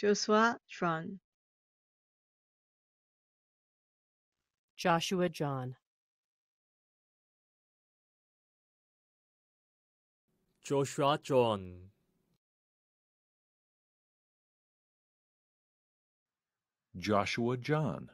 Joshua Tron. Joshua John. Joshua John. Joshua John.